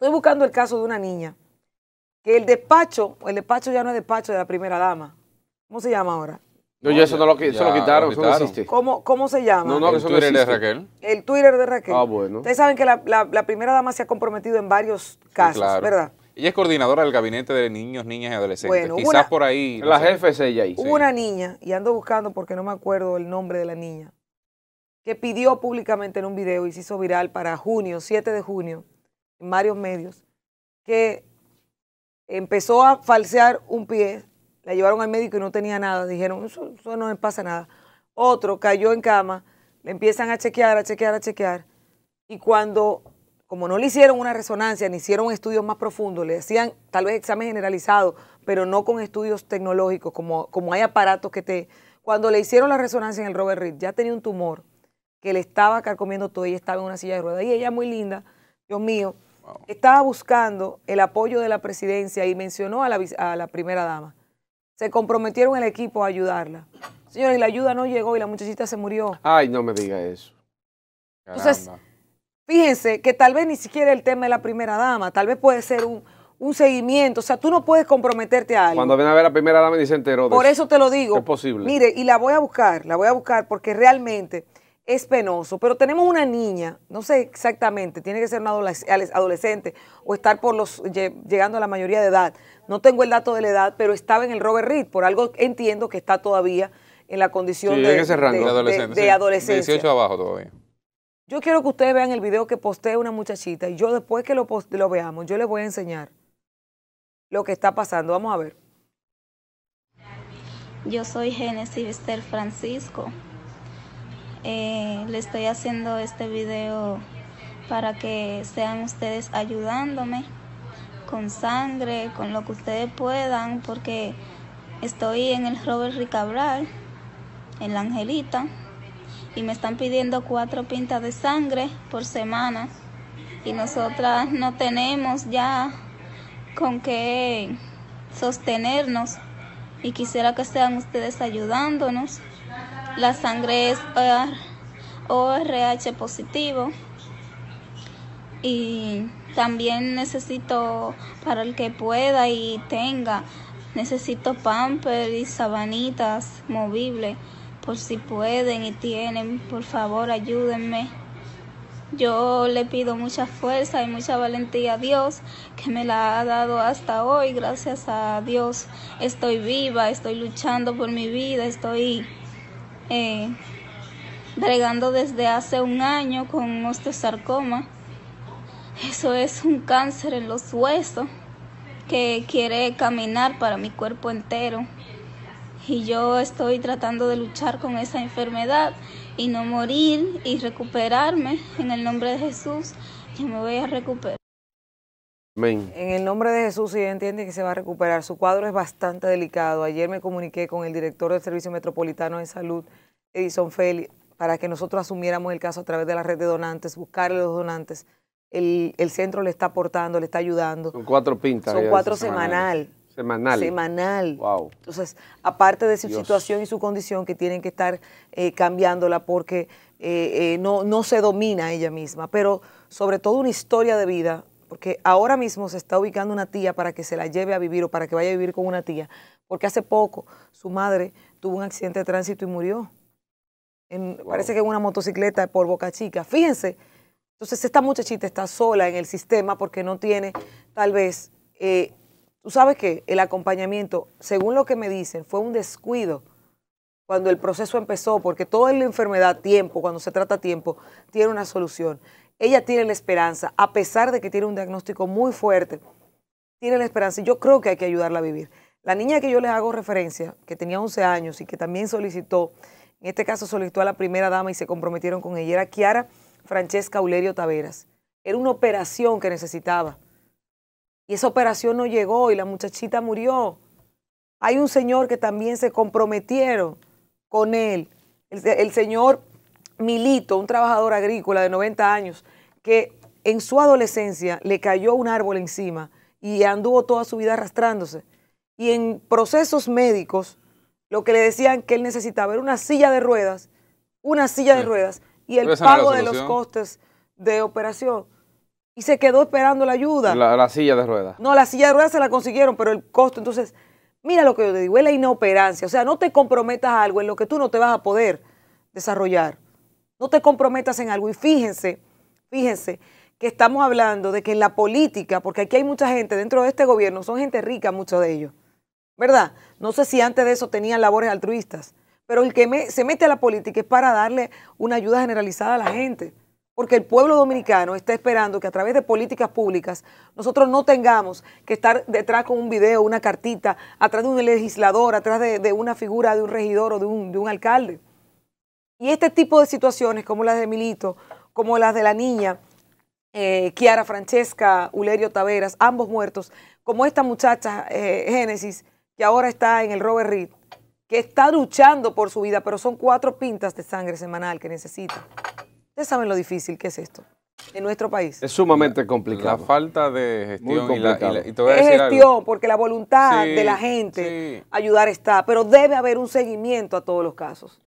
Estoy buscando el caso de una niña que el despacho, el despacho ya no es despacho de la primera dama. ¿Cómo se llama ahora? No, eso no lo, quitaron, ¿Cómo, se llama? No, no, el eso Twitter de Raquel. El Twitter de Raquel. Ah, bueno. Ustedes saben que la, primera dama se ha comprometido en varios casos, ¿verdad? Ella es coordinadora del gabinete de niños, niñas y adolescentes. Quizás por ahí. la jefe es ella Hubo una niña, y ando buscando porque no me acuerdo el nombre de la niña, que pidió públicamente en un video y se hizo viral para junio, 7 de junio, en varios medios, que empezó a falsear un pie, la llevaron al médico y no tenía nada, dijeron, eso, no le pasa nada. Otro cayó en cama, le empiezan a chequear, a chequear, a chequear, y cuando, como no le hicieron una resonancia, ni hicieron estudios más profundos, le hacían tal vez examen generalizado, pero no con estudios tecnológicos, como, como hay aparatos que te... Cuando le hicieron la resonancia en el Robert Reed, ya tenía un tumor que le estaba carcomiendo todo y estaba en una silla de ruedas. Y ella muy linda, Dios mío, estaba buscando el apoyo de la presidencia y mencionó a la, primera dama. Se comprometieron el equipo a ayudarla. Señores, la ayuda no llegó y la muchachita se murió. Ay, no me diga eso. Entonces, fíjense que tal vez ni siquiera el tema de la primera dama, tal vez puede ser un, seguimiento. O sea, tú no puedes comprometerte a algo. Cuando viene a ver a la primera dama y se enteró. De Por eso te lo digo. Es posible. Mire, y la voy a buscar, la voy a buscar porque realmente es penoso, pero tenemos una niña, no sé exactamente, tiene que ser una adolescente o estar por los llegando a la mayoría de edad. No tengo el dato de la edad, pero estaba en el Robert Reed, por algo entiendo que está todavía en la condición de, de, adolescente, de, 18 abajo todavía. Yo quiero que ustedes vean el video que postee una muchachita y yo después que lo, veamos, yo les voy a enseñar lo que está pasando. Vamos a ver. Yo soy Genesis Francisco. Eh, le estoy haciendo este video para que sean ustedes ayudándome con sangre, con lo que ustedes puedan, porque estoy en el Robert Ricabral, en la Angelita, y me están pidiendo cuatro pintas de sangre por semana, y nosotras no tenemos ya con qué sostenernos, y quisiera que sean ustedes ayudándonos la sangre es ORH positivo y también necesito para el que pueda y tenga necesito pamper y sabanitas movibles por si pueden y tienen por favor ayúdenme yo le pido mucha fuerza y mucha valentía a Dios que me la ha dado hasta hoy. Gracias a Dios estoy viva, estoy luchando por mi vida, estoy eh, bregando desde hace un año con osteosarcoma. Eso es un cáncer en los huesos que quiere caminar para mi cuerpo entero. Y yo estoy tratando de luchar con esa enfermedad y no morir y recuperarme en el nombre de Jesús. Yo me voy a recuperar. En el nombre de Jesús, ella entiende que se va a recuperar. Su cuadro es bastante delicado. Ayer me comuniqué con el director del Servicio Metropolitano de Salud, Edison Feli, para que nosotros asumiéramos el caso a través de la red de donantes, buscarle los donantes. El, centro le está aportando, le está ayudando. Son cuatro pintas. Son cuatro semanal. Semanal. Semanal. Wow. Entonces, aparte de su situación y su condición, que tienen que estar eh, cambiándola porque eh, eh, no, no se domina ella misma, pero sobre todo una historia de vida porque ahora mismo se está ubicando una tía para que se la lleve a vivir o para que vaya a vivir con una tía, porque hace poco su madre tuvo un accidente de tránsito y murió. Parece que en una motocicleta por Boca Chica. Fíjense, entonces esta muchachita está sola en el sistema porque no tiene tal vez, eh, tú sabes que el acompañamiento, según lo que me dicen, fue un descuido cuando el proceso empezó, porque toda la enfermedad, tiempo, cuando se trata tiempo, tiene una solución ella tiene la esperanza, a pesar de que tiene un diagnóstico muy fuerte, tiene la esperanza y yo creo que hay que ayudarla a vivir. La niña que yo les hago referencia, que tenía 11 años y que también solicitó, en este caso solicitó a la primera dama y se comprometieron con ella, era Kiara Francesca Ulerio Taveras. Era una operación que necesitaba. Y esa operación no llegó y la muchachita murió. Hay un señor que también se comprometieron con él. el señor Milito, un trabajador agrícola de 90 años, que en su adolescencia le cayó un árbol encima y anduvo toda su vida arrastrándose. Y en procesos médicos, lo que le decían que él necesitaba era una silla de ruedas, una silla de ruedas y el pago de los costes de operación. Y se quedó esperando la ayuda. La, la, silla de ruedas. No, la silla de ruedas se la consiguieron, pero el costo. Entonces, mira lo que yo te digo, es la inoperancia. O sea, no te comprometas a algo en lo que tú no te vas a poder desarrollar. No te comprometas en algo. Y fíjense, fíjense que estamos hablando de que en la política, porque aquí hay mucha gente dentro de este gobierno, son gente rica, muchos de ellos, ¿verdad? No sé si antes de eso tenían labores altruistas, pero el que se mete a la política es para darle una ayuda generalizada a la gente, porque el pueblo dominicano está esperando que a través de políticas públicas nosotros no tengamos que estar detrás con un video, una cartita, atrás de un legislador, atrás de, una figura de un regidor o de un alcalde. Y este tipo de situaciones, como las de Milito, como las de la niña, Kiara, eh, Chiara Francesca, Ulerio Taveras, ambos muertos, como esta muchacha eh, Génesis, que ahora está en el Robert Reed, que está luchando por su vida, pero son cuatro pintas de sangre semanal que necesita. Ustedes saben lo difícil que es esto en nuestro país. Es sumamente complicado. La falta de gestión y, es gestión, porque la voluntad de la gente ayudar está, pero debe haber un seguimiento a todos los casos.